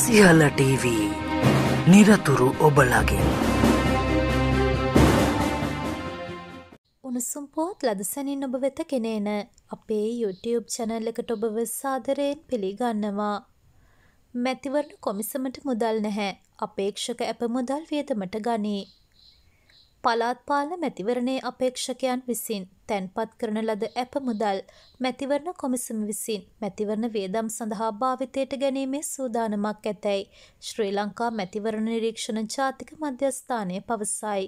සියල TV නිරතුරු ඔබලගෙන් උණුසුම් පෝත් ලදසැනින් ඔබ වෙත කෙනේන අපේ YouTube චැනල් එකට ඔබව සාදරයෙන් පිළිගන්නවා මැතිවරණ කොමිසමට මුදල් නැහැ අපේක්ෂක ඇප මුදල් වියදමට ගනී පලාත්පාල මැතිවරණයේ අපේක්ෂකයන් විසින් තැන්පත් කරන ලද ඇප මුදල් මැතිවරණ කොමිසම විසින් මැතිවරණ වේදම් සඳහා භාවිතයට ගැනීමේ සූදානමක් ඇතැයි ශ්‍රී ලංකා මැතිවරණ නිරීක්ෂණ ජාතික මධ්‍යස්ථානය පවසයි.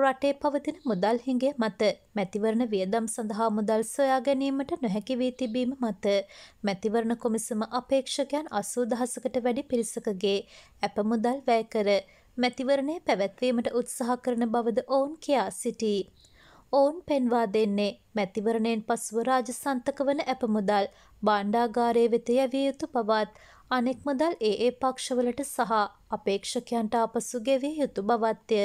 රටේ පවතින මුදල් හිඟය මත මැතිවරණ වියදම් සඳහා මුදල් සොයා ගැනීමට නොහැකි වී තිබීම මත මැතිවරණ කොමිසම අපේක්ෂකයන් අසූ දහසකට වැඩි පිරිසකගේ ඇප මුදල් වැය කර මැතිවරණය පැවැත්වීමට උත්සාහ කරන බවද ඔවුන් කියා සිටී. ඔවුන් පෙන්වා දෙන්නේ මැතිවරණයෙන් පසුව රාජසන්තක වන ඇපමුදල් බණ්ඩාගාරය වෙත යැවිය යුතු පවත් අනෙක් මුදල් ඒ ඒ පක්ෂවලට සහ අපේක්ෂකයන්ට ආපසු ගෙවිය යුතු බවත්ය.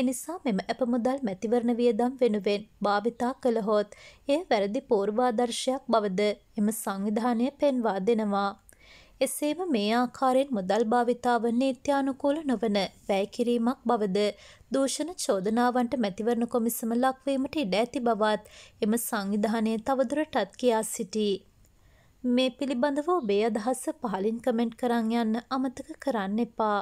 එනිසා මෙම ඇපමුදල් මැතිවරණ වියදම් වෙනුවෙන් භාවිතා කළහොත් එය වැරදි පූර්වාදර්ශයක් බවද එම සංවිධානය පෙන්වා දෙනවා. එසේම මේ ආකාරයෙන් මුදල් භාවිතාව නීත්‍යානුකූල නොවන වැයකිරීමක් බවද දූෂණ චෝදනාවන්ට මැතිවරණ කොමිසම ලක්වීමට ඉඩ ඇති බවත් එම සංවිධානය තවදුරටත් කියා සිටී. මේ පිළිබඳව ඔබේ අදහස පහලින් කමෙන්ට් කරන් යන්න අමතක කරන්න එපා.